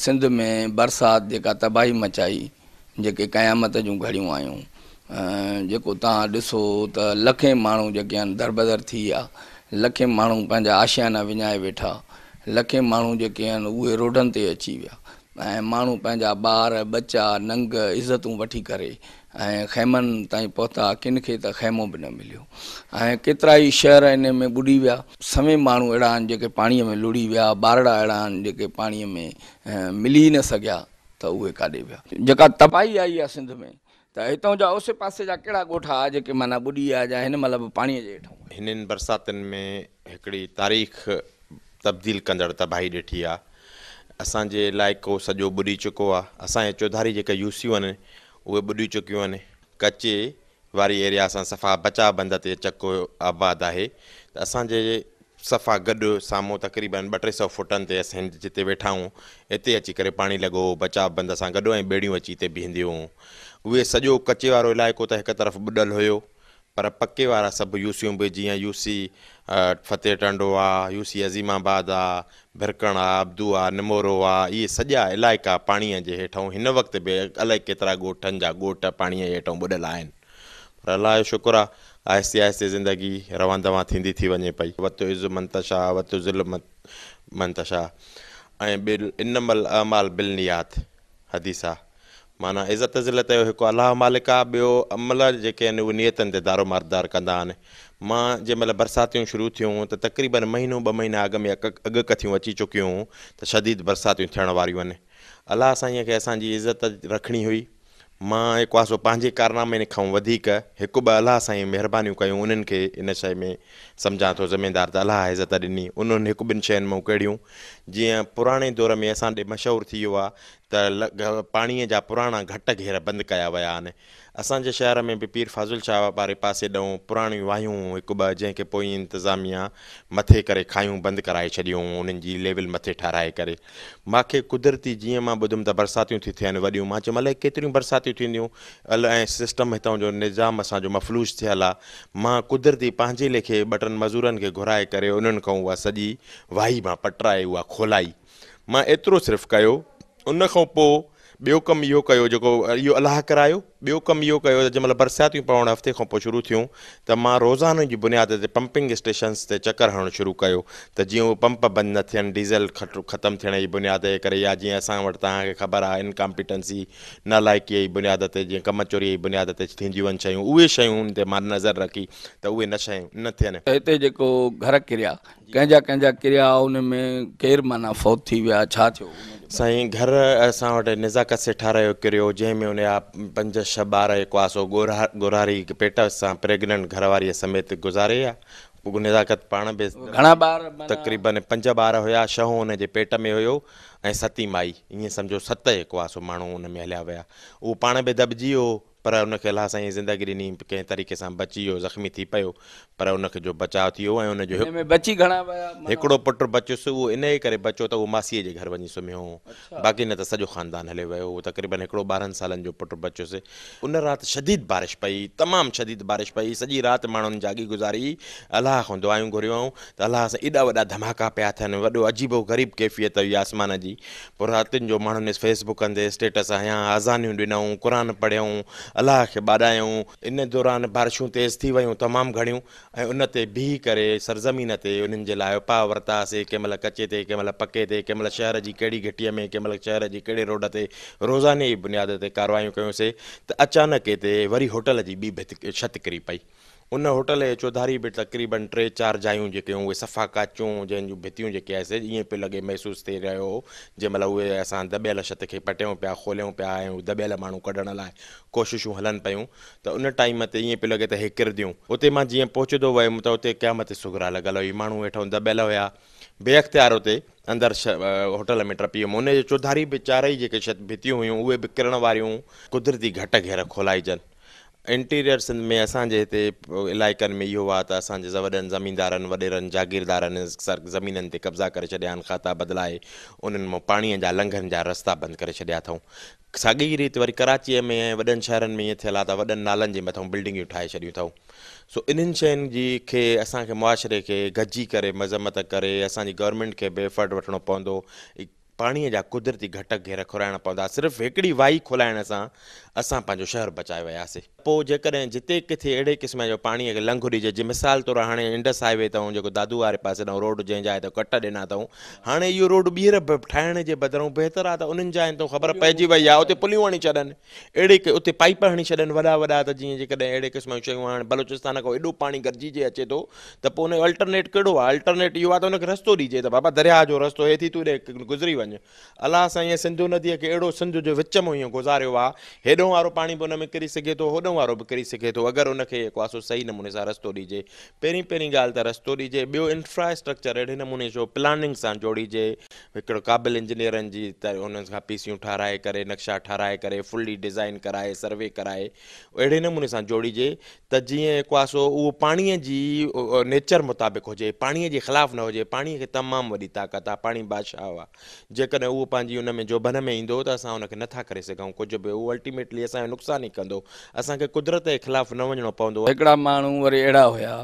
सिंध में बरसाति जेका तबाही मचाई जेके क़यामत जूं घड़ियूं आयूं जेको तव्हां ॾिसो त लखे माण्हू जेके आहिनि दरबदर थी विया लखे माण्हू पंहिंजा आशियाना विञाए वेठा लखे माण्हू जेके आहिनि उहे रोडनि ते अची विया ऐं माण्हू पंहिंजा ॿार नंग इज़तूं वठी करे ऐं ख़ैमनि ताईं पहुता किन खे त ख़ैमो बि न मिलियो ऐं केतिरा ई शहर इन में ॿुॾी विया समय माण्हू अहिड़ा आहिनि जेके पाणीअ में लुड़ी विया ॿार अहिड़ा आहिनि जेके पाणीअ में मिली न सघिया त उहे काॾे विया जेका तबाही आई आहे सिंध में त हितां जा आसे पासे जा कहिड़ा ॻोठ जेके माना ॿुॾी विया हिन महिल बि पाणीअ जे हेठां हिननि में तारीख़ तब्दील कंदड़ तबाही ॾिठी आहे असांजे इलाइक़ो सॼो ॿुॾी चुको आहे असांजे चौधारी जेके यूसियूं आहिनि उहे ॿुॾी चुकियूं आहिनि कचे वारी एरिया सां सफ़ा बचा बंद ते चको आबादु आहे त असांजे सफ़ा गॾु साम्हूं तक़रीबन ॿ टे सौ फुटनि ते असां जिते वेठा आहियूं हिते अची करे पाणी लॻो बचाव बंदि सां गॾु ऐं ॿेड़ियूं अची हिते बीहंदियूं हुयूं उहे सॼो कचे वारो इलाइक़ो त हिकु तरफ़ ॿुॾल हुयो पर पके वारा सभु यूसियूं बि जीअं यूसी फतेह टंडो आहे यूसी अज़ीमाबाद आहे भिरकण आहे अब्दू आहे निमोरो आहे इहे सॼा इलाइका पाणीअ जे हेठां हिन वक़्त बि अलाही केतिरा ॻोठनि जा ॻोठ पाणीअ जे हेठां ॿुॾल आहिनि पर अलाह जो शुक्र आहे आहिस्ते आहिस्ते ज़िंदगी रवां दवां थींदी थी वञे पई वतु इज़ मंतशा वतु ज़ुल मंतशा ऐं बिल इन मल अमाल बिल बिल्नियात हदीसा माना इज़त ज़िलत जो हिकु अलाह मालिक आहे ॿियो अमल जेके आहिनि उहे नियतनि ते दारो मारदार कंदा आहिनि मां जंहिंमहिल बरसातियूं शुरू थियूं त तक़रीबन महीनो ॿ महीना अॻु में अॻु कथियूं अची चुकियूं त शदीद बरसातियूं थियण वारियूं आहिनि अलाह साईं खे असांजी इज़त रखणी हुई मां हिकु आसो पंहिंजे कारनामे खां वधीक हिकु ॿ अलाह साईं महिरबानी कयूं उन्हनि खे इन शइ में सम्झां थो ज़मीदारु त अलाह इज़त ॾिनी उन्हनि हिकु ॿिनि शयुनि मां कहिड़ियूं जीअं पुराणे दौर में असां ॾे मशहूरु थी वियो आहे त पाणीअ जा पुराणा घटि घेर बंदि कया विया आहिनि असांजे शहर में बि पीर फाज़ुल शाह वारे पासे ॾऊं पुराणियूं वायूं हिकु ॿ जंहिंखे पोइ इंतिज़ामिया मथे करे खायूं बंदि कराए छॾियूं उन्हनि जी लेवल मथे ठाराए करे मूंखे क़ुदिरती जीअं मां ॿुधुमि त बरसातियूं थी थियनि वॾियूं मां चयो अलाए केतिरियूं बरसातियूं थींदियूं अल ऐं सिस्टम हितां जो निज़ाम असांजो मफ़लूज थियल आहे मां कुदिरती पंहिंजे लेखे ॿ टनि मज़ूरनि खे घुराए करे उन्हनि खां उहा सॼी वाही मां पटराए उहा खोलाई मां एतिरो सिर्फ़ु कयो उनखां पोइ ॿियो कमु इहो कयो जेको इहो अलाह करायो ॿियो कमु इहो कयो त जंहिं बरसातियूं पवणु हफ़्ते खां पोइ शुरू थियूं त मां रोज़ानो जी बुनियाद ते पंपिंग स्टेशन्स ते चकर हणणु शुरू कयो त जीअं उहे पंप बंदि न थियनि डीज़ल खट ख़तमु थियण जी बुनियाद जे करे या जीअं असां वटि तव्हांखे ख़बर आहे इनकॉम्पिटेंसी नालाइकीअ जी बुनियाद ते जीअं कम चोरीअ जी बुनियाद ते थींदियूं आहिनि शयूं उहे शयूं ते मां नज़र रखी त उहे न शयूं न थियनि त हिते जेको घर किरिया कंहिंजा कंहिंजा किरिया उन में केरु माना फौत थी विया छा थियो साईं घर असां वटि निज़ाकत जो किरियो जंहिंमें उन जा पंज छह ॿार जेको आहे सो ॻोरा ॻोरारी पेट सां प्रेगनेंट घरवारीअ समेत गुज़ारे आहे निज़ाकत पाण बि घणा ॿार तक़रीबन पंज ॿार हुया छह हुन जे पेट में हुयो ऐं सती माई ईअं सम्झो सत जेको आहे सो माण्हू हुन में हलिया विया उहो पाण बि दॿिजी वियो पर हुनखे अलाह साईं ज़िंदगी ॾिनी कंहिं तरीक़े सां बची वियो ज़ख़्मी थी पियो पर हुनखे जो बचाव थी वियो ऐं हुनजो घणा हिकिड़ो पुटु बचियुसि उहो इन जे करे बचियो त उहो मासीअ जे घर वञी सुम्हियो हुओ बाक़ी न त सॼो ख़ानदान हलियो वियो उहो तक़रीबन हिकिड़ो ॿारहनि सालनि जो पुटु बचियुसि उन राति शदीद बारिश पई तमामु शदीद बारिश पई सॼी राति माण्हुनि जाॻी गुज़ारी अलाह खां दुआयूं घुरियूं त अलाह सां एॾा वॾा धमाका पिया थियनि वॾो अजीबो ग़रीब कैफ़ियत हुई आसमान जी पोइ रातिनि जो माण्हुनि फेसबुकनि ते स्टेटस हयां आज़ानियूं ॾिनऊं क़ुर पढ़ियऊं अलाह खे ॿारायूं इन दौरान बारिशूं तेज़ थी वियूं तमामु घणियूं ऐं उन ते बीह करे सरज़मीन ते उन्हनि जे लाइ उपाउ वरितासीं कंहिं महिल कचे ते कंहिं पके थिए कंहिं महिल शहर जी कहिड़ी घिटीअ में कंहिं महिल शहर जी कहिड़े रोड ते रोज़ाने जी बुनियाद ते कार्यवायूं कयूंसीं त अचानक हिते वरी होटल जी बि भित छत छतकिरी पई उन होटल जे चौधारी बि तक़रीबनि टे चारि जायूं जेके उहे सफ़ा काचूं जंहिं जूं भितियूं जेके आहे से ईअं पियो लॻे महिसूसु थी रहियो जंहिं महिल उहे असां दॿियल छत खे पटियूं पिया खोलियूं पिया ऐं उहे दॿियल माण्हू कढण लाइ कोशिशूं हलनि पियूं त उन टाइम ते ईअं पियो लॻे त हे किरदियूं उते मां जीअं पहुचंदो वियुमि त उते क़यामत सुगरा लॻल हुई माण्हू वेठो दॿियल हुया बे अख़्तियार हुते अंदरि होटल में टपी वियुमि जे चौधारी बि चारई जेके शत भितियूं हुयूं उहे बि किरण वारियूं कुदरती घटि घेर खोलाइजनि इंटीरियर सिंध में असांजे हिते इलाइक़नि में इहो आहे त असांजे वॾनि ज़मीनदारनि वॾेरनि जागीरदारनि सर ज़मीननि ते कब्ज़ा करे छॾिया आहिनि खाता बदिलाए उन्हनि मां पाणीअ जा लंघनि जा रस्ता बंदि करे छॾिया अथऊं साॻी रीति वरी कराचीअ में ऐं वॾनि शहरनि में ईअं थियल आहे त वॾनि नालनि जे मथां बिल्डिंगियूं ठाहे छॾियूं अथऊं सो इन्हनि शयुनि जी खे असांखे मुआशरे खे गॾिजी करे मज़मत करे असांजी गवर्नमेंट खे बि एफट वठिणो पवंदो पाणीअ जा कुदरती घटक घेर खुराइणा पवंदा सिर्फ़ु हिकिड़ी वाई खुलाइण सां असां पंहिंजो शहर बचाए वियासीं त पोइ जेकॾहिं जिते किथे अहिड़े क़िस्म जो पाणीअ खे लंघ ॾिजे जीअं मिसाल तौरु हाणे इंडस हाईवे अथऊं जेको दादू वारे पासे अथऊं रोड जंहिंजा आहे त कट ॾिना अथऊं हाणे इहो रोड ॿीहर बि ठाहिण जे बदिरां बहितर आहे त उन्हनि जा आहिनि त ख़बर पइजी वई आहे उते पुलियूं हणी छॾनि अहिड़े उते पाइप हणी छॾनि वॾा वॾा त जीअं जेकॾहिं अहिड़े क़िस्म जूं शयूं हाणे बलोचिस्तान खां एॾो पाणी गॾिजी जे अचे थो त पोइ उनजो अल्टरनेट कहिड़ो आहे अल्टरनेट इहो आहे त हुनखे रस्तो ॾिजे त बाबा दरिया जो रस्तो हे थी तूं ॾे गुज़री वञु अला असां सिंधु नदीअ खे अहिड़ो सिंधु जो विच में ईअं गुज़ारियो आहे हेॾो वारो पाणी बि उन में किरी सघे थो होॾो वारो बि करी सघे थो अगरि उनखे जेको आहे सही नमूने सां रस्तो ॾिजे पहिरीं पहिरीं ॻाल्हि त रस्तो ॾिजे ॿियो इंफ्रास्ट्रक्चर अहिड़े नमूने जो प्लानिंग सां जोड़िजे हिकिड़ो क़ाबिल इंजीनियरनि जी त उन्हनि खां पीसियूं ठाराए करे नक्शा ठाराए करे फुली डिज़ाइन कराए सर्वे कराए अहिड़े नमूने सां जोड़िजे त जीअं जेको आहे सो उहो पाणीअ जी नेचर मुताबिक़ हुजे पाणीअ जे ख़िलाफ़ु न हुजे पाणीअ खे तमामु वॾी ताक़त आहे पाणी बादशाह आहे जेकॾहिं उहो पंहिंजी उन में जो भन में ईंदो त असां हुनखे नथा करे सघूं कुझु बि उहो अल्टीमेटली असांजो नुक़सानु ई कंदो असां असांखे कुदरत जे ख़िलाफ़ु न वञिणो पवंदो हिकिड़ा माण्हू वरी अहिड़ा हुया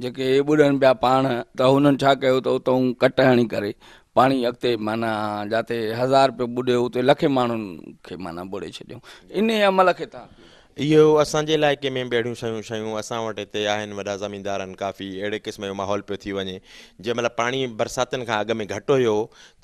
जेके ॿुॾनि पिया पाण त हुननि छा कयो त उतां कट हणी करे पाणी अॻिते माना जिते हज़ार रुपियो ॿुॾियो उते लखे माण्हुनि खे माना ॿुड़े छॾियो इन अमल खे तव्हां इहो असांजे इलाइक़े में बि अहिड़ियूं शयूं शयूं असां वटि हिते आहिनि वॾा ज़मीदार आहिनि काफ़ी अहिड़े क़िस्म जो माहौल पियो थी वञे जंहिं महिल पाणी बरसातियुनि खां अॻु में घटि हुयो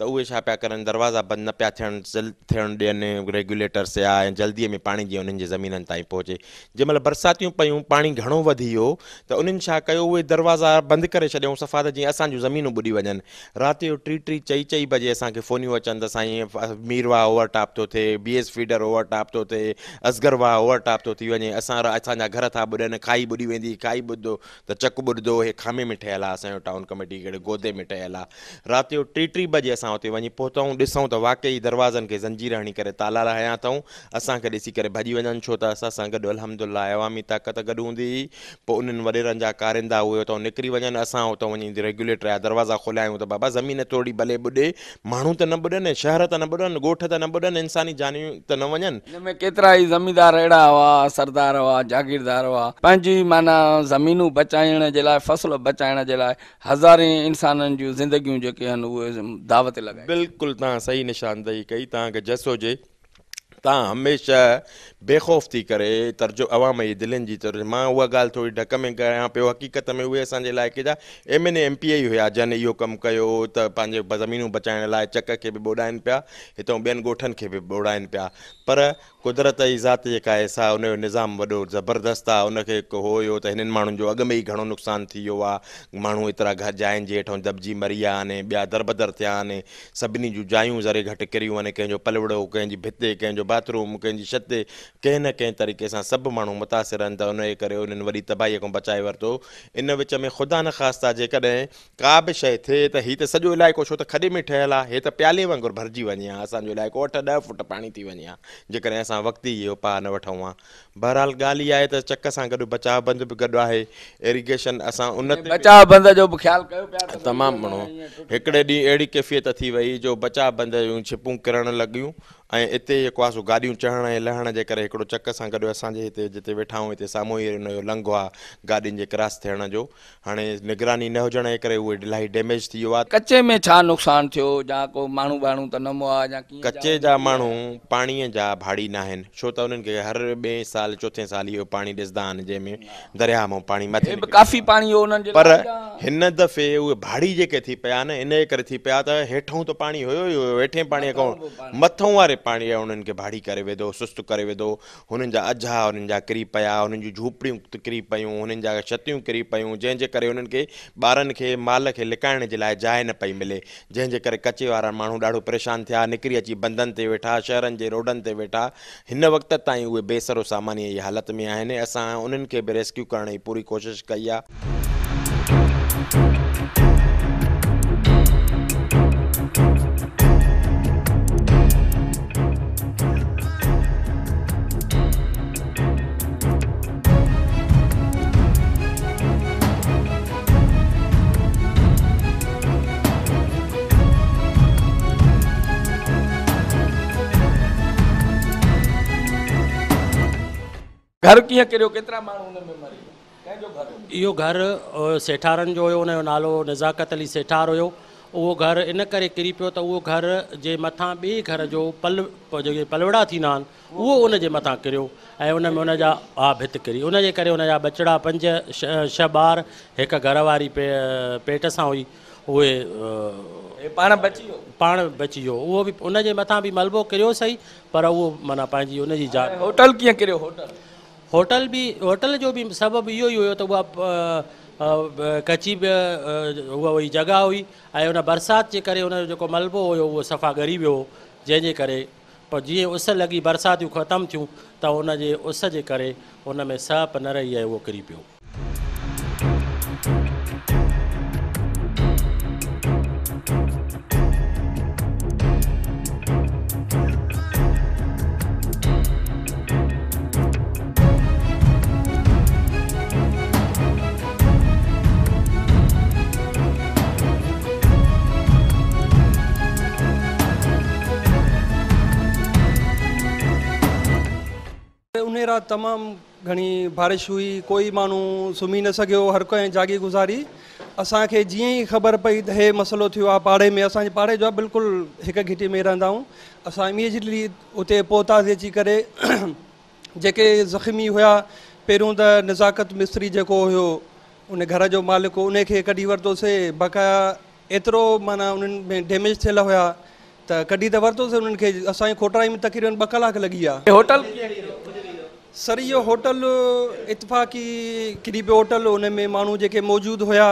त उहे छा पिया करनि दरवाज़ा बंदि न पिया थियनि जल्द थियणु ॾियनि रेगुलेटर्स या ऐं जल्दीअ में पाणी जीअं उन्हनि जे ज़मीननि ताईं पहुचे जंहिं महिल बरसातियूं पयूं पाणी घणो वधी वियो त उन्हनि छा कयो उहे दरवाज़ा बंदि करे छॾियऊं सफ़ा त जीअं असांजूं ज़मीनूं ॿुॾी वञनि राति जो टी टी चई चई बजे असांखे फ़ोनियूं अचनि त साईं मीरवा ओवरटॉप थो थिए बी एस फीडर ओवरटॉप थो थिए असगरवा ओवरटॉप थी वञे असां असांजा घर था ॿुॾनि खाई ॿुॾी वेंदी खाई ॿुधो त चक ॿुधो हे खामे में ठहियलु आहे असांजो टाउन कमेटी कहिड़े गोदे में ठहियलु आहे राति जो टे टी बजे असां हुते वञी पहुतऊं ॾिसूं त वाक़ई दरवाज़नि खे ज़ंजीर हणी करे ताला हया अथऊं असांखे ॾिसी करे भॼी वञनि छो त असां सां गॾु अलाए अवामी ताक़त गॾु हूंदी हुई पोइ उन्हनि वॾेरनि जा कारिंदा उहे हुतां निकिरी वञनि असां हुतां वञी रेग्युलेटर जा दरवाज़ा खोलायूं त बाबा ज़मीन थोरी भले ॿुॾे माण्हू त न ॿुॾनि शहर त न ॿुॾनि ॻोठ त न ॿुॾनि पंहिंजी माना ज़मीनूं बचाइण जे लाइ फसल बचाइण जे लाइ हज़ारे इंसाननि जूं ज़िंदगियूं जेके आहिनि उहे दावत लॻनि बिल्कुलु तव्हां सही निशानदेही कई तव्हांखे जस हुजे तव्हां हमेशह बेखौफ़ थी करे तर्जु अवाम जी दिलनि जी तर्जु मां उहा ॻाल्हि थोरी ढक में कयां पियो हक़ीक़त में उहे असांजे इलाइक़े जा M N M P A ई हुया जन इहो कमु कयो त पंहिंजे ज़मीनूं बचाइण लाइ चक खे बि ॿोड़ाइनि पिया हितां ॿियनि ॻोठनि खे बि ॿोड़ाइनि पिया पर क़ुदिरत जी ज़ात जेका आहे सा उनजो निज़ाम वॾो ज़बरदस्तु आहे उनखे हिकु उहो हुयो त हिननि माण्हुनि जो अॻु में ई घणो नुक़सानु थी वियो आहे माण्हू एतिरा घर जाइनि जे हेठां दॿिजी मरी विया अने ॿिया दरबदर थिया आहिनि सभिनी जूं जायूं ज़रे घटि किरियूं आहिनि कंहिंजो पलवड़ो कंहिंजी भिते कंहिंजो बाथरूम कंहिंजी छत कंहिं न कंहिं तरीक़े सां सभु माण्हू मुतासिर आहिनि त उन जे करे उन्हनि वॾी तबाहीअ खां बचाए वरितो इन विच में ख़ुदा न ख़ासि त जेकॾहिं का बि शइ थिए त हीउ त सॼो इलाइक़ो छो त खॾे में ठहियलु आहे हे त प्याले वांगुरु भरिजी वञे हा असांजो इलाइक़ो अठ ॾह फुट पाणी थी वञे हा जेकॾहिं असां वक़्त ई इहो उपाउ न वठूं हा बहरहाल ॻाल्हि इहा आहे त चक सां गॾु बचाव बंदि बि गॾु आहे इरीगेशन असां उन बचाव बंदि जो बि ख़्यालु कयो तमामु घणो हिकिड़े ॾींहुं अहिड़ी कैफ़ियत थी वई जो बचाव बंदि जूं छिपूं किरणु लॻियूं ऐं हिते जेको आहे गाॾियूं चढ़ण ऐं लहण जे करे हिकिड़ो चक सां गॾु असांजे हिते जिते वेठा आहियूं हिते साम्हूं ई लंगो आहे गाॾियुनि जे क्रॉस थियण जो हाणे निगरानी न हुजण जे करे उहो इलाही डैमेज थी वियो आहे कचे में छा नुक़सानु थियो कचे जा माण्हू पाणीअ जा भाड़ी न आहिनि छो त उन्हनि खे हर ॿिए साल चोथे साल इहो पाणी ॾिसंदा आहिनि जंहिंमें दरिया मां पाणी मथे काफ़ी पाणी पर हिन दफ़े उहे भाड़ी जेके थी पिया न इन जे करे थी पिया त हेठो त पाणी हुयो ई हुयो हेठे पाणीअ खां मथां वारे पाणी आहे उन्हनि खे भाड़ी करे वेंदो सुस्तु करे वेंदो हुननि जा अझा हुननि जा किरी पिया हुननि जूं झूपड़ियूं किरी पयूं हुननि जा छतियूं किरी पयूं जंहिंजे करे हुननि खे ॿारनि खे माल खे लिकाइण जे लाइ जाइ न पई मिले जंहिंजे करे कचे वारा माण्हू ॾाढो परेशान थिया निकिरी अची बंधनि ते वेठा शहरनि जे रोडनि ते वेठा हिन वक़्त ताईं उहे बेसरो सामानीअ जी हालति में आहिनि असां उन्हनि खे बि रेस्क्यू करण जी पूरी कोशिशि कई आहे घर कीअं किरियो केतिरा माण्हू हुन में मरी इहो घर सेठारनि जो हुयो हुनजो नालो निज़ाकत अली सेठार हुयो उहो घर इन करे किरी पियो त उहो घर जे मथां ॿिए घर जो पल जेके पलवड़ा थींदा आहिनि उहो उनजे मथां किरियो ऐं उन में उनजा हा भित हित किरी उनजे करे उनजा ॿचिड़ा पंज छह ॿार हिकु घर वारी पे पेट सां हुई उहे पाण बची वियो उहो बि उनजे मथां बि मलबो किरियो सही पर उहो माना पंहिंजी उनजी जान होटल कीअं किरियो होटल होटल भी होटल जो भी सबब इो ही हुयो तो वह कची बि उहा वई हुई ऐं बरसात के जे मलबो हो वो सफ़ा गरी वो जैसे कर पर जी उस लगी बरसात खत्म थी तो उन उस के करे हुन में सप न रही है वो किरी पो तमामु घणी बारिश हुई कोई माण्हू सुम्ही न सघियो हर कंहिं जागी गुज़ारी असांखे जीअं ई ख़बर पई त हे मसइलो थियो आहे पाड़े में असांजे पाड़े जो आहे बिल्कुलु हिकु घिटी में रहंदा आहियूं असां इमीजिएटली उते पहुतासीं अची करे जेके ज़ख़्मी हुया पहिरियों त निज़ाकत मिस्त्री जेको हुयो उन घर जो मालिक हो उनखे कढी वरितोसीं बाक़ाइ एतिरो माना उन्हनि में डैमेज थियल हुया त कढी त वरितोसीं उन्हनि खे असांजी खोटराई में तकरीबन ॿ कलाक लॻी विया होटल सर इहो होटल इतफ़ाक़ी किरी पियो होटल हुन में माण्हू जेके मौजूदु हुया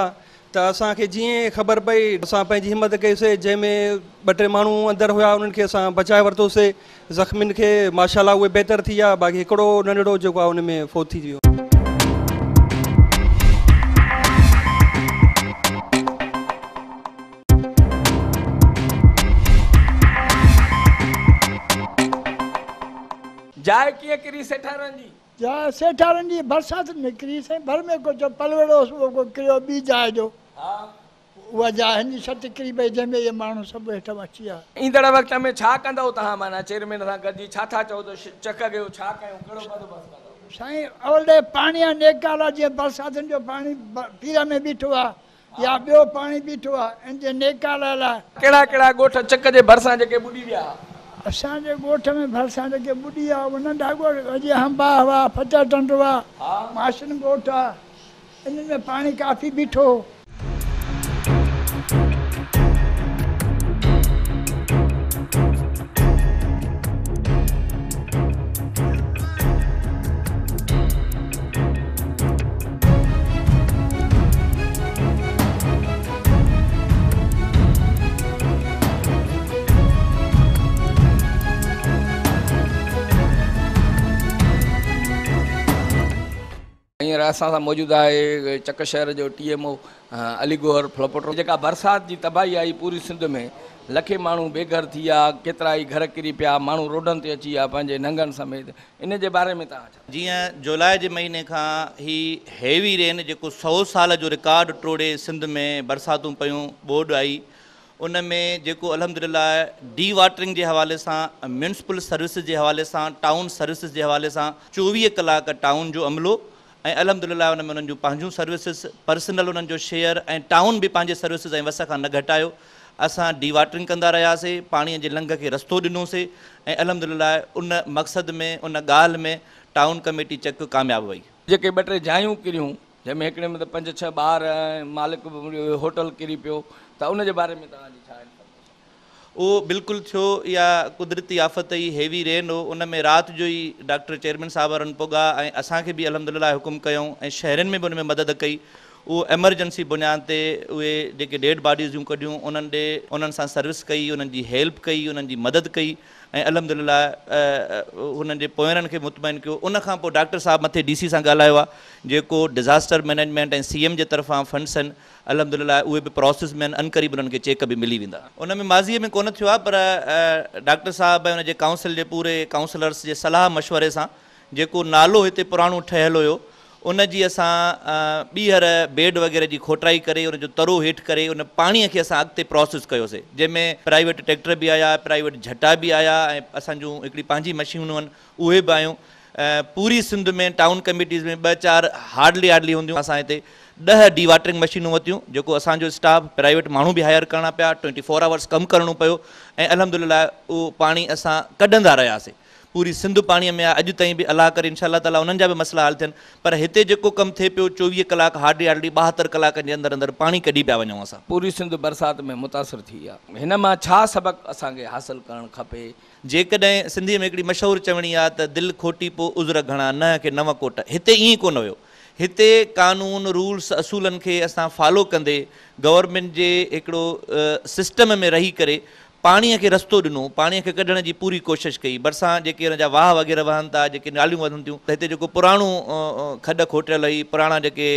त असांखे जीअं ख़बर पई असां पंहिंजी हिमत कईसीं जंहिंमें ॿ टे माण्हू अंदरि हुया उन्हनि खे असां बचाए वरितोसीं ज़ख़्मीनि खे माशाला उहे बहितर थी विया बाक़ी हिकिड़ो नंढिड़ो जेको आहे हुन में फोत थी वियो जाए कि एक री सेठारण जी जाए सेठारण जी बरसात में क्री से भर में को जो पलवड़ो उस वो को क्री और बी जाए जो हाँ वो जाए नहीं सच क्री बे जब में ये मानो सब ऐसा बच्चिया इन तरह वक्त में छाक अंदाव तो हाँ माना चेर में ना कर दी छाता चाव तो चक्का के वो छाक है उनको बाद बस करो साइन जो पानी पीरा में बीट हुआ या इन असाने गोठ में भरिसां जेके ॿुढी आहे उन्हनि ॾागो अॼु हंबा हुआ फटा टंड हुआ माशन गोठा इन में पानी काफ़ी बीठो पर असां सां मौजूदु आहे चक शहर जो टी एम ओ अलीगोहर फ्लोपोटो जेका बरसाति जी तबाही आई पूरी सिंध में लखे माण्हू बेघर थी विया केतिरा ई घर किरी पिया माण्हू रोडनि ते अची विया पंहिंजे नंगनि समेत इन जे बारे में तव्हां जीअं जुलाई जे महीने खां ही हैवी रेन जेको सौ साल जो रिकॉर्ड टोड़े सिंध में बरसातूं पियूं बोड आई उन में जेको अलहमदिल्ला डी वाटरिंग जे हवाले सां म्यूनसिपल सर्विस जे हवाले सां टाउन सर्विसिस जे हवाले सां चोवीह कलाक टाउन जो अमलो ऐं अलमदुला उन में उन्हनि जूं पंहिंजूं सर्विसिस पर्सनल उन्हनि जो शेयर ऐं टाउन बि पंहिंजे सर्विसिस ऐं वस खां न घटायो असां डीवाटरिंग कंदा रहियासीं पाणीअ जे लंघ खे रस्तो ॾिनोसीं ऐं अलहमदिल्ला उन मक़सद में उन ॻाल्हि में टाउन कमेटी चकु कामियाबु वई जेके ॿ टे जायूं किरियूं जंहिंमें हिकिड़े में पंज छह ॿार ऐं मालिक होटल किरी पियो त उनजे बारे में तव्हांजी उहो बिल्कुलु थियो या कुदरती आफ़त ई हेवी रेन हो उन में राति जो ई डॉक्टर चेयरमैन साहिब वारनि पुॻा ऐं असांखे बि अलहमिला हुकुम कयूं ऐं शहरनि में बि उन में मदद कई उहो एमरजेंसी बुनियाद ते उहे जेके डेड बॉडीज़ कढियूं उन्हनि ॾे उन्हनि सां सर्विस कई उन्हनि जी हेल्प कई उन्हनि जी मदद कई ऐं अलहमुला हुननि जे पोयरनि खे मुतमैन कयो उनखां पोइ डॉक्टर साहिबु मथे डी सी सां ॻाल्हायो आहे जेको डिज़ास्टर मैनेजमेंट ऐं सी एम जे तरफ़ां फ़ंड्स आहिनि अलहमदिल्ला उहे बि प्रोसेस में आहिनि अनक़रीब उन्हनि खे चेक बि मिली वेंदा उन में माज़ीअ में कोन थियो आहे पर डॉक्टर साहिबु ऐं उनजे काउंसिल जे पूरे काउंसलर्स जे सलाह मशवरे सां जेको नालो हिते पुराणो ठहियलु हुयो उनजी असां ॿीहर बेड वग़ैरह जी खोटाई करे उन जो तरो हेठि करे उन पाणीअ खे असां अॻिते प्रोसेस कयोसीं जंहिंमें प्राइवेट ट्रैक्टर बि आया प्राइवेट झटा बि आया ऐं असांजूं हिकिड़ी पंहिंजी मशीनूं आहिनि उहे बि आहियूं पूरी सिंध में टाउन कमिटीज़ में ॿ चारि हार्डली हार्डली हूंदियूं असां हिते ॾह डी वाटरिंग मशीनूं वरितियूं जेको असांजो स्टाफ प्राइवेट माण्हू बि हायर करणा पिया ट्वेंटी फोर आवर्स कमु करिणो पियो ऐं अलहम उहो पाणी असां कढंदा रहियासीं पूरी सिंध पाणीअ में आहे अॼु ताईं बि अलाह इनशाला ताला उन्हनि जा बि मसइला हाल थियनि पर हिते जेको कमु थिए पियो चोवीह कलाक हाडी हारडी ॿाहतरि कलाकनि जे अंदरि अंदरि पाणी कढी पिया वञूं असां पूरी सिंध बरसाति में मुतासिर थी आहे हिन मां छा सबक़ु असांखे हासिलु करणु खपे जेकॾहिं सिंधीअ में हिकिड़ी मशहूरु चवणी आहे त दिलि खोटी पोइ उज़र घणा न की नव कोट हिते ईअं कोन हुयो हिते क़ानून रूल्स असूलनि खे असां फॉलो कंदे गवर्नमेंट जे हिकिड़ो सिस्टम में रही करे पाणीअ खे रस्तो ॾिनो पाणीअ खे कढण जी पूरी कोशिशि कई भरिसां जेके हुन जा वाह वग़ैरह वहनि था जेके नालियूं वहनि थियूं त हिते जेको पुराणो खॾ खोटियल हुई पुराणा जेके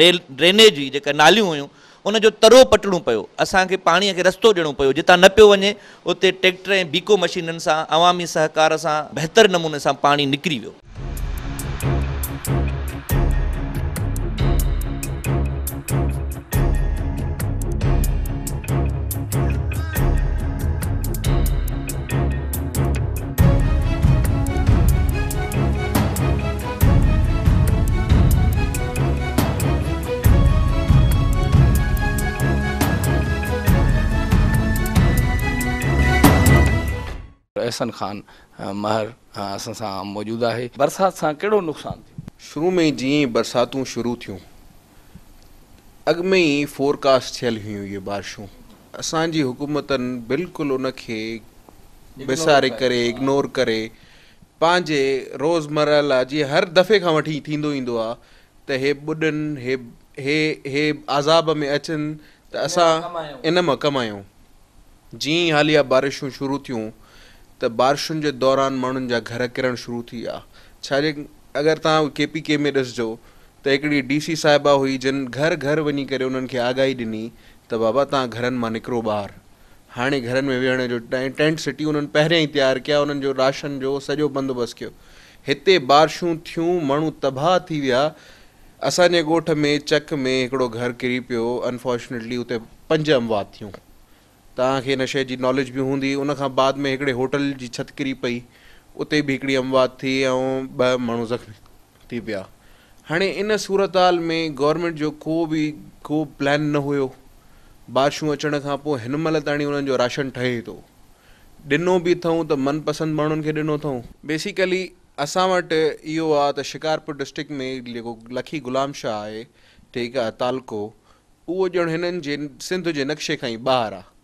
नेल ड्रेनेज हुई जेका नालियूं हुयूं उनजो तरो पटणो पियो असांखे पाणीअ खे रस्तो ॾियणो पियो जितां न पियो वञे उते ट्रैक्टर ऐं बीको मशीननि सां अवामी सहकार सां बहितर नमूने सां पाणी निकिरी वियो एहसन ख़ान महर महरसां मौजूदु आहे बरसाति सां कहिड़ो नुक़सानु थियो शुरू में ई जीअं ई बरसातूं शुरू थियूं अॻु में ई फोरकास्ट थियल हुयूं इहे बारिशूं असांजी हुकूमतनि बिल्कुलु उनखे विसारे करे इग्नोर करे पंहिंजे रोज़मरह जीअं हर दफ़े खां वठी थींदो ईंदो आहे त हे ॿुॾनि हे आज़ाब में अचनि त असां इन मां कमायूं जीअं ई हाली आहे बारिशूं शुरू थियूं त बारिशुनि जे दौरान माण्हुनि जा घर किरण शुरू थी विया छाजे अगरि तव्हां के पी के में ॾिसजो त हिकिड़ी डी सी साहिबा हुई जिन घर घर वञी करे उन्हनि खे आगाही ॾिनी त बाबा तव्हां घरनि मां निकिरो ॿाहिरि हाणे घरनि में विहण जो टेंट सिटी उन्हनि पहिरियां ई तयारु कया उन्हनि जो राशन जो सॼो बंदोबस्तु कयो हिते बारिशूं थियूं माण्हू तबाह थी विया असांजे ॻोठ में चक में हिकिड़ो घरु किरी पियो अनफॉर्चुनेटली उते पंज अमवात थियूं तव्हांखे हिन शइ जी नॉलेज बि हूंदी उन खां बाद में हिकिड़े होटल जी छत किरी पई उते बि हिकिड़ी अमवात थी ऐं ॿ माण्हू ज़ख़्मी थी पिया हाणे इन सूरत हाल में गवर्नमेंट जो को बि को प्लैन न हुयो बारिशूं अचण खां पोइ हिन महिल ताणी हुननि जो राशन ठहे थो ॾिनो बि अथऊं त मनपसंदि माण्हुनि खे ॾिनो अथऊं बेसिकली असां वटि इहो आहे त शिकारपुर डिस्ट्रिक्ट में जेको लखी गुलाम शाह आहे ठीकु आहे तालको उहो ॼण हिननि जे सिंध जे नक्शे खां ई ॿाहिरि आहे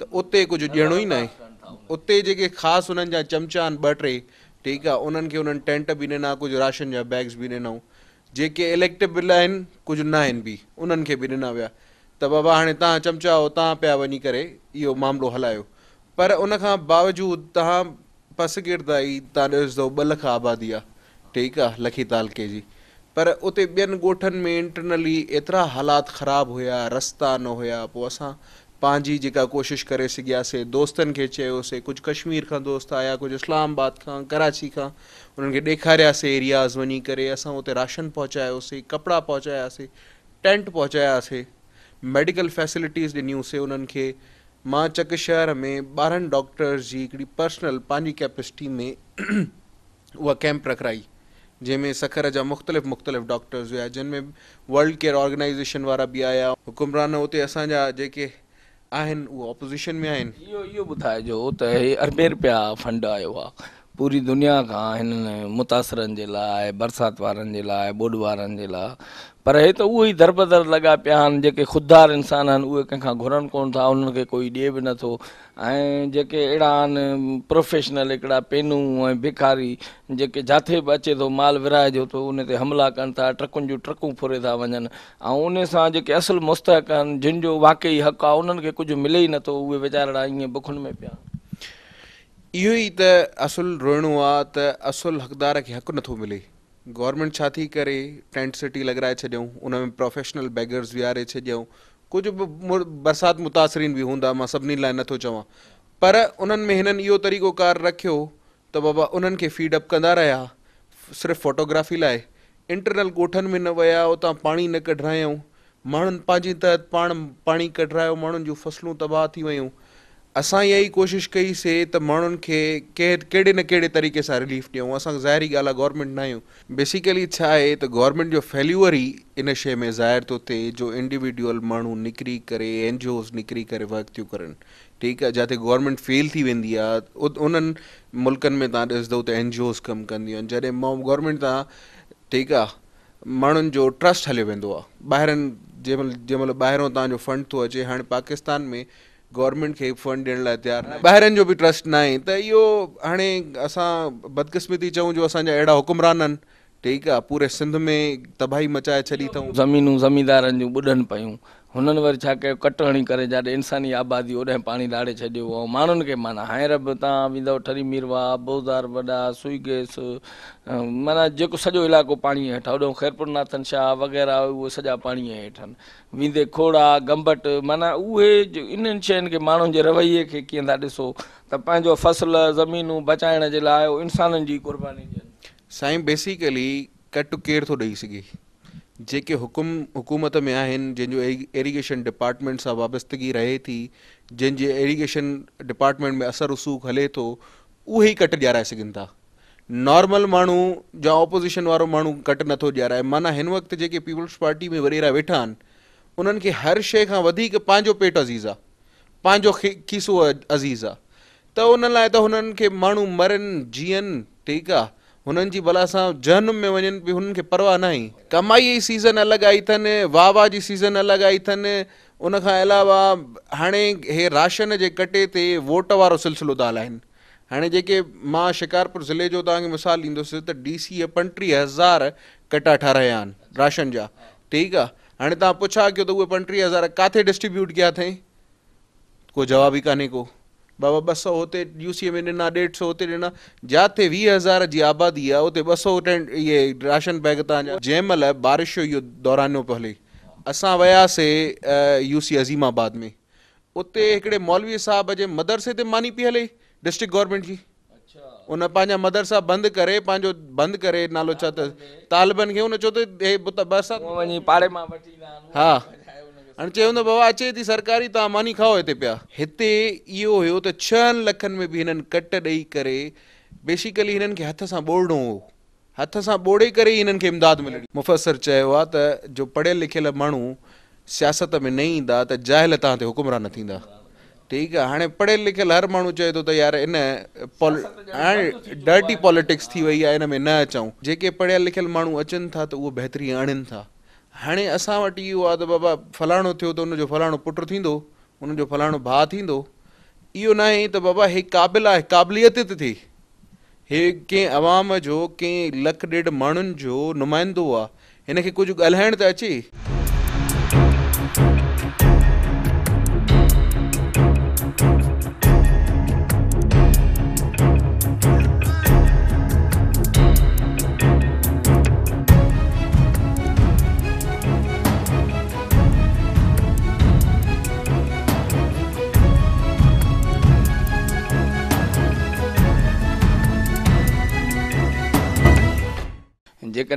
त उते कुझु ॾियणो ई न आहे उते जेके ख़ासि उन्हनि जा चमचा आहिनि ॿ टे ठीकु आहे उन्हनि खे उन्हनि टेंट बि ॾिना कुझु राशन जा बैग्स बि ॾिनऊं जेके इलेक्ट्रिबल आहिनि कुझु न आहिनि बि उन्हनि खे बि ॾिना विया त बाबा हाणे तव्हां चमचा उतां पिया वञी करे इहो मामिलो हलायो पर उन खां बावजूदु तव्हां पसगेर ताईं तव्हां ॾिसंदो ॿ लख आबादी आहे ठीकु आहे लखी तालके जी पर उते ॿियनि ॻोठनि में इंटरनली एतिरा हालात ख़राबु हुया रस्ता न हुया पोइ असां पंहिंजी जेका कोशिशि करे सघियासीं दोस्तनि खे चयोसीं कुझु कश्मीर खां दोस्त आया कुझु इस्लामाबाद खां कराची खां उन्हनि खे ॾेखारियासीं एरियाज़ वञी करे असां हुते राशन पहुचायोसीं कपिड़ा पहुचायासीं टेंट पहुचायासीं मेडिकल फैसिलिटीज़ ॾिनियूंसीं उन्हनि खे मां चक शहर में ॿारहनि डॉक्टर्स जी हिकिड़ी पर्सनल पंहिंजी कैपेसिटी में उहा कैम्प रखाई जंहिंमें सखर जा मुख़्तलिफ़ मुख़्तलिफ़ डॉक्टर्स हुया जिन में वल्ड केयर ऑर्गेनाइज़ेशन वारा बि आया हुकुमरान हुते असांजा जेके आहिनि ऑपोज़िशन में आहिनि इहो इहो ॿुधाइजो त हे अरबे रुपया फंड आयो आहे पूरी दुनिया खां हिननि मुतासिरनि जे लाइ बरसाति वारनि जे लाइ ॿोॾ वारनि जे लाइ पर हे त उहे ई दर बदर लॻा पिया आहिनि जेके ख़ुदार इंसान आहिनि उहे कंहिंखां घुरनि कोन था उन्हनि खे कोई ॾिए बि नथो ऐं जेके अहिड़ा आहिनि प्रोफेशनल हिकिड़ा पेनू ऐं भिखारी जेके जिथे बि अचे थो माल विरिहाए थो उन ते हमला कनि था ट्रकुनि जूं ट्रकूं फुरे था वञनि ऐं उन सां जेके असुल मुस्तक आहिनि जिन जो वाक़ई हक़ु आहे उन्हनि खे कुझु मिले ई नथो उहे वीचारा ईअं बुखुनि में पिया इहो ई त असुलु रोइणो आहे त असुलु हक़दार खे हक़ु नथो मिले गवर्नमेंट छा थी करे टेंट सिटी लॻाए छॾियऊं में प्रोफेशनल बैगर्स विहारे छॾियऊं कुझु बि मु बरसाति मुतासिरीन बि हूंदा मां सभिनी लाइ नथो चवां पर उन्हनि में हिननि इहो तरीक़ोकार रखियो त बाबा उन्हनि खे फीडअप कंदा रहिया सिर्फ़ु फ़ोटोग्राफ़ी लाइ इंटरनल ॻोठनि में न विया उतां पाणी न कढायूं माण्हुनि पंहिंजी तहत पाण पाणी कढायो माण्हुनि जूं फ़सलूं तबाह थी वियूं असां इहा ई कोशिशि कईसीं त माण्हुनि खे कंहिं कहिड़े न कहिड़े तरीक़े सां रिलीफ ॾियूं असां ज़ाहिरी ॻाल्हि आहे गवर्नमेंट न आहियूं बेसिकली छा आहे त गवर्नमेंट जो फेल्यूअर ई इन शइ में ज़ाहिर थो थिए जो इंडिविजुअल माण्हू निकिरी करे एन जी ओस निकिरी करे वर्क थियूं करनि ठीकु आहे जिते गवर्नमेंट फेल थी वेंदी आहे उत उन्हनि मुल्कनि में तव्हां ॾिसंदो त एन जी ओस कमु कंदियूं आहिनि जॾहिं मां गवर्नमेंट तां ठीकु आहे माण्हुनि जो ट्रस्ट हलियो वेंदो आहे ॿाहिरनि जंहिंमहिल जंहिंमहिल जंहिं ॿाहिरों तव्हांजो फ़ंड थो अचे हाणे पाकिस्तान में गवर्नमेंट खे फ़ंड ॾियण लाइ तयारु जो बि ट्रस्ट न आहे त इहो हाणे असां बदकिस्मती चऊं जो असांजा अहिड़ा हुकुमरान ठीकु आहे पूरे सिंध में तबाही मचाए छॾी अथऊं ज़मीनूं ज़मीदारनि जूं ॿुॾनि पियूं हुननि वरी छा कयो कट हणी करे जाॾे इंसानी आबादी होॾे पाणी लाड़े छॾियो ऐं माण्हुनि खे माना हायर बि तव्हां वेंदव ठरी मीरवा बोज़ार वॾा गैस माना जेको सॼो इलाइक़ो पाणीअ हेठां होॾो ख़ैरपुरनाथन शाह वग़ैरह उहे सॼा पाणीअ हेठनि वेंदे खोड़ा गंबट माना उहे इन्हनि शयुनि खे माण्हुनि जे रवै खे कीअं था ॾिसो त पंहिंजो फ़सुलु ज़मीनूं बचाइण जे लाइ क़ुर्बानी साईं बेसिकली कट केरु थो ॾेई सघे जेके हुकुम हुकूमत में आहिनि जंहिंजो एरीगेशन डिपार्टमेंट सां वाबस्तगी रहे थी जंहिंजे एरीगेशन डिपार्टमेंट में असरु वसूक हले थो उहे ई कट ॾियाराए सघनि था नॉर्मल माण्हू जा ऑपोज़िशन वारो माण्हू कट नथो ॾियाराए माना हिन वक़्तु जेके पीपल्स पार्टी में वरेरा वेठा आहिनि उन्हनि खे हर शइ खां वधीक पंहिंजो पेटु अज़ीज़ आहे पंहिंजो खीसो अज़ीज़ आहे त उन लाइ त हुननि खे माण्हू मरनि जीअनि ठीकु आहे हुननि जी भला असां जनम में वञनि बि हुननि खे परवाह न आई कमाईअ जी सीज़न अलॻि आई अथनि वाह वाह जी सीज़न अलॻि आई अथनि उन खां अलावा हाणे हे राशन जे कटे ते वोट वारो सिलसिलो था हलाइनि हाणे जेके मां शिकारपुर ज़िले जो तव्हांखे मिसाल ॾींदुसि त डी सी ए पंटीह हज़ार कटा ठाराया आहिनि राशन जा ठीकु आहे हाणे तव्हां पुछा कयो त उहे पंटीह हज़ार किथे डिस्ट्रीब्यूट कया अथई को जवाबु ई कोन्हे को बाबा ॿ सौ हुते यूसीअ में ॾिना ॾेढ सौ हुते ॾिना जिते वीह हज़ार जी आबादी आहे हुते ॿ सौ टेंट इहे राशन बैग तव्हांजा जंहिं महिल बारिश जो इहो दौरानियो पियो हले असां वियासीं यूसी अज़ीमाबाद में उते हिकिड़े मौलवी साहिब जे मदरसे ते मानी पई हले डिस्ट्रिक्ट गवर्नमेंट जी उन पंहिंजा मदरसा बंदि करे पंहिंजो बंदि करे नालो छा त तालिबनि खे हुन चयो त हे हा हाणे चवंदो त बाबा अचे थी सरकारी तव्हां मानी खाओ हिते पिया हिते इहो हुयो त छहनि लखनि में बि हिननि कट ॾेई करे बेसिकली हिननि खे हथ सां ॿोड़णो हो हथ सां ॿोड़े करे ई हिननि खे इमदाद मिलणी मुफ़सर चयो आहे त जो पढ़ियल लिखियल माण्हू सियासत में न ईंदा त जाहिल तव्हां ते हुकुमरान थींदा ठीकु आहे हाणे पढ़ियल लिखियल हर माण्हू चए थो त यार इन पॉल हाणे डर्टी पॉलिटिक्स थी वई आहे इन में न अचूं जेके पढ़ियल लिखियल माण्हू अचनि था त उहो बहितरी आणनि था हाणे असां वटि इहो आहे त बाबा फलाणो थियो त हुनजो फलाणो पुटु थींदो हुनजो फलाणो भाउ थींदो इहो न आहे त बाबा हे क़ाबिल आहे क़ाबिलियत ते थिए हे कंहिं अवाम जो कंहिं लख ॾेढ माण्हुनि जो नुमाइंदो आहे हिनखे कुझु ॻाल्हाइण त अचे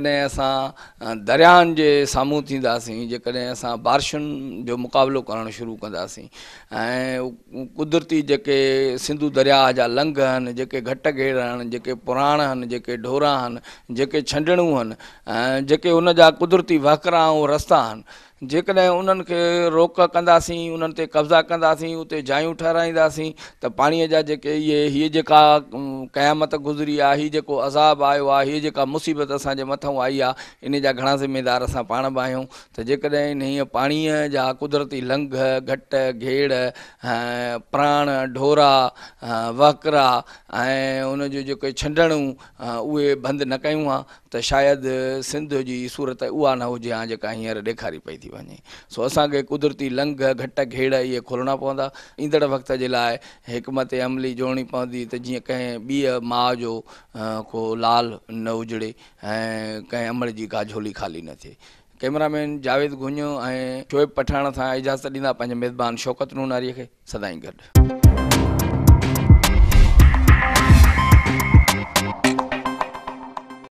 जेकॾहिं असां दरियाउनि जे साम्हूं थींदासीं जेकॾहिं असां बारिशुनि जो मुक़ाबिलो करणु शुरू कंदासीं ऐं क़ुदिरती जेके सिंधू दरिया जा लंग आहिनि जेके घट घेर आहिनि जेके पुराणा आहिनि जेके ढोरा आहिनि जेके छंडणूं आहिनि ऐं जेके हुन जा कुदरती वहकरा ऐं रस्ता आहिनि जेकॾहिं उन्हनि खे रोक कंदासीं उन्हनि ते कब्ज़ा कंदासीं उते जायूं ठहिराईंदासीं त पाणीअ जा जेके इहे हीअ जेका क़यामत गुज़री आहे हीअ जेको अज़ाबु आयो आहे हीअ जेका मुसीबत असांजे मथां आई आहे इन जा घणा ज़िमेदार असां पाण बि आहियूं त जेकॾहिं इन हीअं पाणीअ जा कुदरती लंघ घट घेड़ प्राण ढोरा वहकरा ऐं उन जूं जेके छंडणूं उहे बंदि न कयूं हा त शायदि सिंध जी सूरत उहा न हुजे हा जेका हींअर ॾेखारी पई थी थी वञे सो असांखे कुदरती लंघ घट घेड़ इहे खोलणा पवंदा ईंदड़ वक़्त जे लाइ हिकमत अमली जोड़णी पवंदी त जीअं कंहिं ॿी माउ जो को लाल न उजड़े ऐं कंहिं अमर जी का झोली ख़ाली न थिए कैमरामैन जावेद गुंजो ऐं शोएब पठाइण सां इजाज़त ॾींदा पंहिंजे मेज़बान शौकत नूनारीअ खे सदाई गॾु